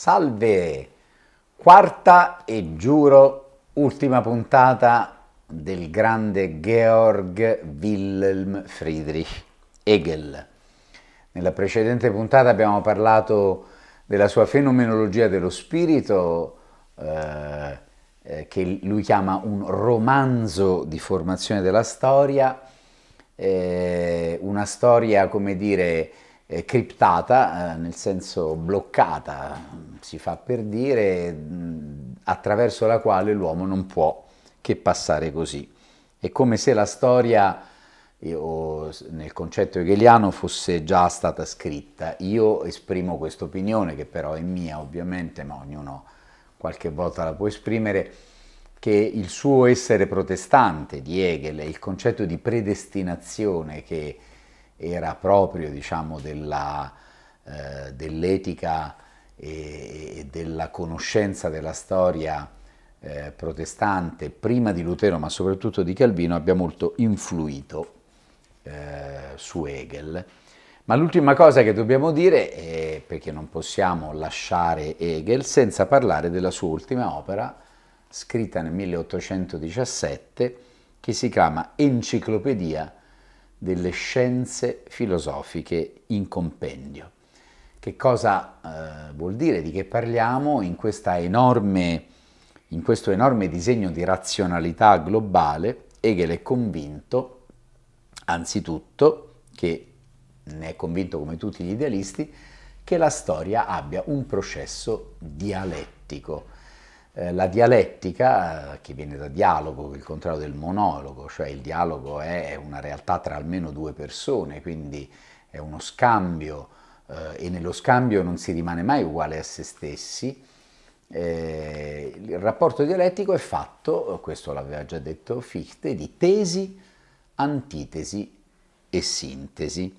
Salve! Quarta e giuro ultima puntata del grande Georg Wilhelm Friedrich Hegel. Nella precedente puntata abbiamo parlato della sua fenomenologia dello spirito, eh, eh che lui chiama un romanzo di formazione della storia, eh, una storia, come dire, eh, criptata, nel senso bloccata, si fa per dire, attraverso la quale l'uomo non può che passare così. È come se la storia io, nel concetto hegeliano fosse già stata scritta. Io esprimo questa opinione, che però è mia ovviamente, ma ognuno qualche volta la può esprimere, che il suo essere protestante di Hegel, il concetto di predestinazione che era proprio diciamo, della, eh, dell'etica e, e, della conoscenza della storia eh, protestante prima di Lutero ma soprattutto di Calvino abbia molto influito eh, su Hegel. Ma l'ultima cosa che dobbiamo dire, è, perché non possiamo lasciare Hegel senza parlare della sua ultima opera, scritta nel 1817, che si chiama Enciclopedia delle scienze filosofiche in compendio. Che cosa eh, vuol dire? Di che parliamo in, enorme, in questo enorme disegno di razionalità globale? Hegel è convinto, anzitutto, che ne è convinto come tutti gli idealisti, che la storia abbia un processo dialettico, eh, la dialettica, eh, che viene da dialogo, il contrario del monologo, cioè il dialogo è una realtà tra almeno due persone, quindi è uno scambio eh, e nello scambio non si rimane mai uguale a se stessi. Eh, il rapporto dialettico è fatto, eh, questo l'aveva già detto Fichte, di tesi, antitesi e sintesi.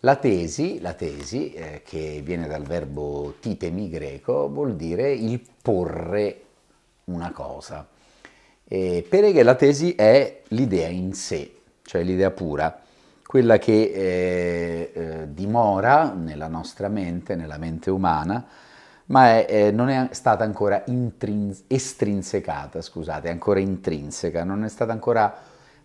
La tesi, la tesi eh, che viene dal verbo titemi greco, vuol dire il porre una cosa. Eh, per Hegel la tesi è l'idea in sé, cioè l'idea pura, quella che eh, eh dimora nella nostra mente, nella mente umana, ma è, non è stata ancora intrins- estrinsecata, scusate, è ancora intrinseca, non è stata ancora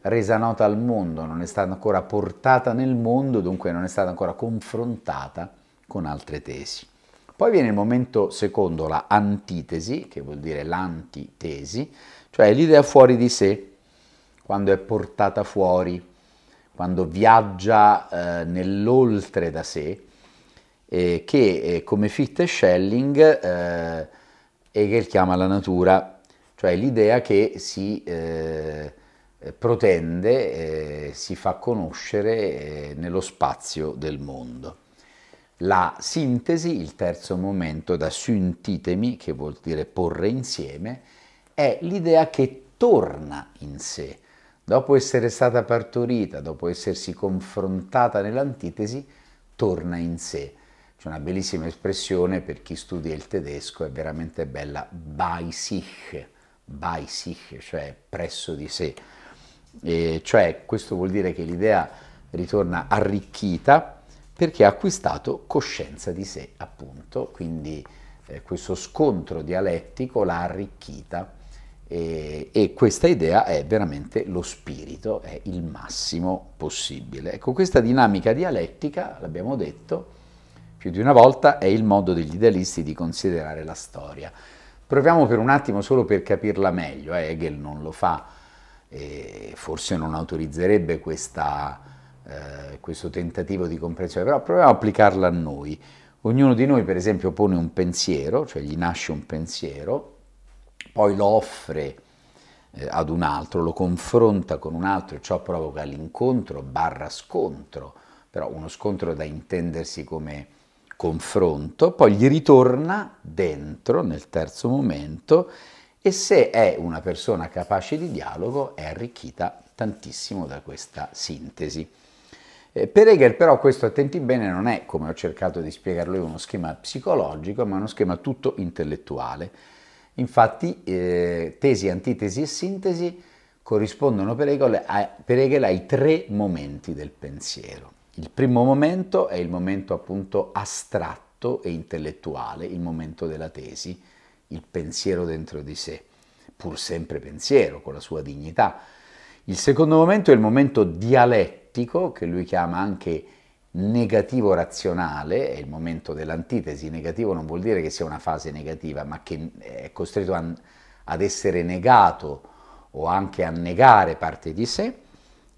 resa nota al mondo, non è stata ancora portata nel mondo, dunque non è stata ancora confrontata con altre tesi. Poi viene il momento secondo, la antitesi, che vuol dire l'antitesi, cioè l'idea fuori di sé, quando è portata fuori, quando viaggia eh, nell'oltre da sé, eh, che eh, come Fichte e Schelling eh, Hegel chiama la natura, cioè l'idea che si eh, protende, eh, si fa conoscere nello spazio del mondo la sintesi, il terzo momento da syntitemi, che vuol dire porre insieme, è l'idea che torna in sé. Dopo essere stata partorita, dopo essersi confrontata nell'antitesi, torna in sé. C'è una bellissima espressione per chi studia il tedesco, è veramente bella, bei sich, bei sich, cioè presso di sé. E cioè questo vuol dire che l'idea ritorna arricchita, perché ha acquistato coscienza di sé, appunto, quindi eh, questo scontro dialettico l'ha arricchita e, eh, e, questa idea è veramente lo spirito, è il massimo possibile. Ecco, questa dinamica dialettica, l'abbiamo detto più di una volta, è il modo degli idealisti di considerare la storia. Proviamo per un attimo solo per capirla meglio, eh, Hegel non lo fa, eh, forse non autorizzerebbe questa eh, questo tentativo di comprensione, però proviamo a applicarla a noi. Ognuno di noi per esempio pone un pensiero, cioè gli nasce un pensiero, poi lo offre eh, ad un altro, lo confronta con un altro e ciò provoca l'incontro barra scontro, però uno scontro da intendersi come confronto, poi gli ritorna dentro nel terzo momento e se è una persona capace di dialogo è arricchita tantissimo da questa sintesi. Eh, per Hegel però questo, attenti bene, non è, come ho cercato di spiegarlo io, uno schema psicologico, ma uno schema tutto intellettuale. Infatti eh, tesi, antitesi e sintesi corrispondono per Hegel, a, per Hegel ai tre momenti del pensiero. Il primo momento è il momento appunto astratto e intellettuale, il momento della tesi, il pensiero dentro di sé, pur sempre pensiero, con la sua dignità, il secondo momento è il momento dialettico, che lui chiama anche negativo razionale, è il momento dell'antitesi, negativo non vuol dire che sia una fase negativa, ma che eh, è costretto a, ad essere negato o anche a negare parte di sé,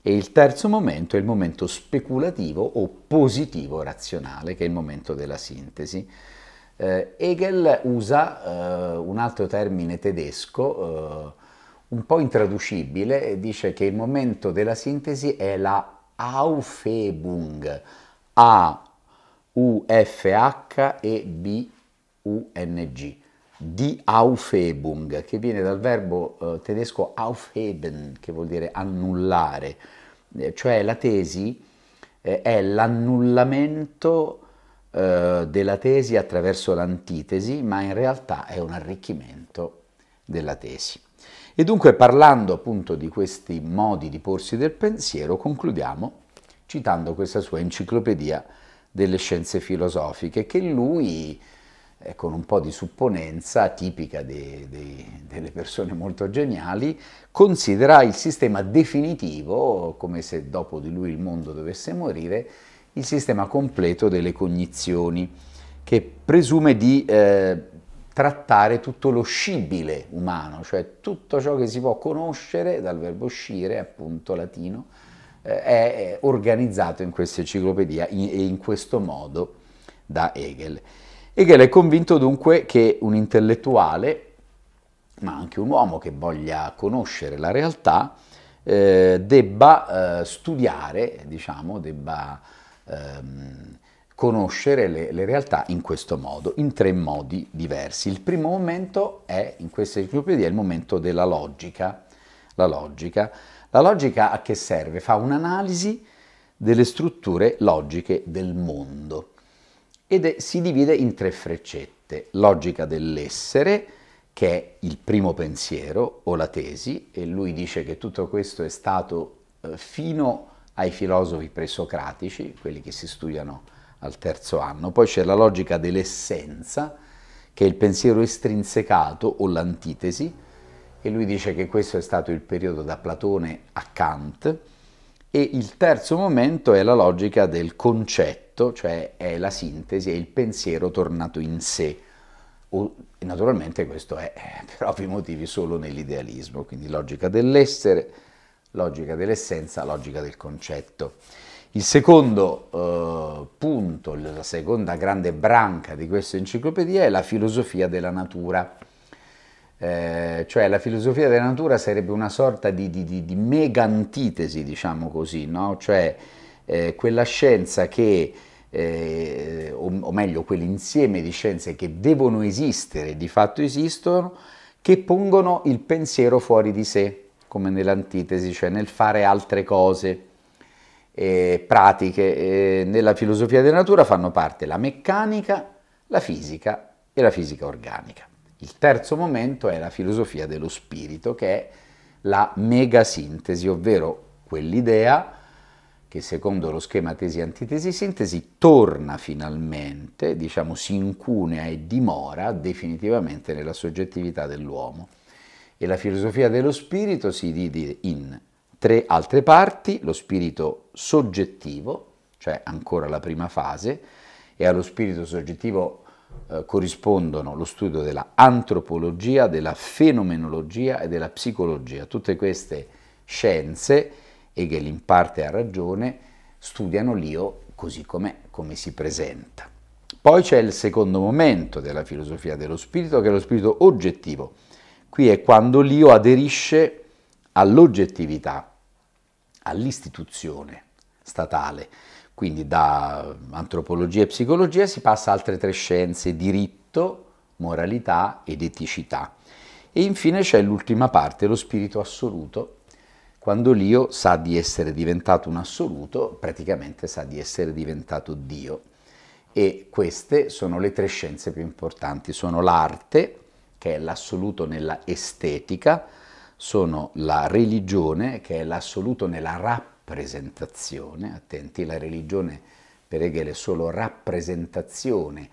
e il terzo momento è il momento speculativo o positivo razionale, che è il momento della sintesi. Eh, Hegel usa eh, un altro termine tedesco, eh, un po' intraducibile, dice che il momento della sintesi è la Aufhebung, A, U, F, H e B, U, N, G, di Aufhebung, che viene dal verbo eh, tedesco aufheben, che vuol dire annullare, eh, cioè la tesi eh, è l'annullamento eh, della tesi attraverso l'antitesi, ma in realtà è un arricchimento della tesi. E dunque parlando appunto di questi modi di porsi del pensiero concludiamo citando questa sua enciclopedia delle scienze filosofiche che lui eh, con un po' di supponenza tipica de, de, delle persone molto geniali, considera il sistema definitivo, come se dopo di lui il mondo dovesse morire, il sistema completo delle cognizioni, che presume di eh, trattare tutto lo scibile umano, cioè tutto ciò che si può conoscere dal verbo scire, appunto latino, eh, è organizzato in questa enciclopedia e in questo modo da Hegel. Hegel è convinto dunque che un intellettuale, ma anche un uomo che voglia conoscere la realtà, eh, debba eh, studiare, diciamo, debba ehm, conoscere le, le, realtà in questo modo, in tre modi diversi. Il primo momento è, in questa enciclopedia, il momento della logica. La logica, la logica a che serve? Fa un'analisi delle strutture logiche del mondo ed è, si divide in tre freccette. Logica dell'essere, che è il primo pensiero o la tesi, e lui dice che tutto questo è stato eh, fino ai filosofi presocratici, quelli che si studiano al terzo anno. Poi c'è la logica dell'essenza, che è il pensiero estrinsecato o l'antitesi, e lui dice che questo è stato il periodo da Platone a Kant. E il terzo momento è la logica del concetto, cioè è la sintesi, è il pensiero tornato in sé. O, naturalmente questo è eh, per ovvi motivi solo nell'idealismo, quindi logica dell'essere, logica dell'essenza, logica del concetto. Il secondo eh, punto, la seconda grande branca di questa enciclopedia è la filosofia della natura. Eh, cioè la filosofia della natura sarebbe una sorta di, di, di, di mega antitesi, diciamo così, no? cioè eh, quella scienza che, eh, o, o, meglio quell'insieme di scienze che devono esistere, di fatto esistono, che pongono il pensiero fuori di sé, come nell'antitesi, cioè nel fare altre cose eh, pratiche eh, nella filosofia della natura fanno parte la meccanica, la fisica e la fisica organica. Il terzo momento è la filosofia dello spirito, che è la megasintesi, ovvero quell'idea che secondo lo schema tesi, antitesi, sintesi torna finalmente, diciamo, si incunea e dimora definitivamente nella soggettività dell'uomo. E la filosofia dello spirito si divide in Tre altre parti, lo spirito soggettivo, cioè ancora la prima fase, e allo spirito soggettivo eh, corrispondono lo studio della antropologia, della fenomenologia e della psicologia. Tutte queste scienze, Hegel in parte ha ragione, studiano l'io così com'è, come si presenta. Poi c'è il secondo momento della filosofia dello spirito, che è lo spirito oggettivo. Qui è quando l'io aderisce all'oggettività, all'istituzione statale. Quindi da eh, antropologia e psicologia si passa a altre tre scienze, diritto, moralità ed eticità. E infine c'è l'ultima parte, lo spirito assoluto. Quando l'io sa di essere diventato un assoluto, praticamente sa di essere diventato Dio. E queste sono le tre scienze più importanti, sono l'arte, che è l'assoluto nella estetica, sono la religione, che è l'assoluto nella rappresentazione, attenti, la religione per Hegel è solo rappresentazione,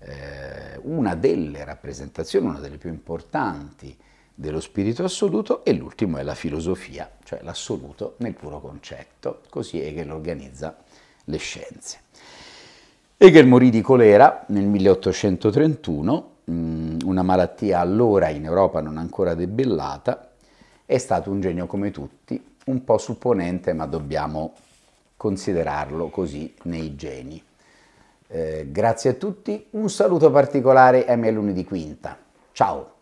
eh, una delle rappresentazioni, una delle più importanti dello spirito assoluto, e l'ultimo è la filosofia, cioè l'assoluto nel puro concetto, così Hegel organizza le scienze. Hegel morì di colera nel 1831, mm, una malattia allora in Europa non ancora debellata, è stato un genio come tutti, un po' supponente, ma dobbiamo considerarlo così nei geni. Eh, grazie a tutti, un saluto particolare a Meluni di Quinta. Ciao!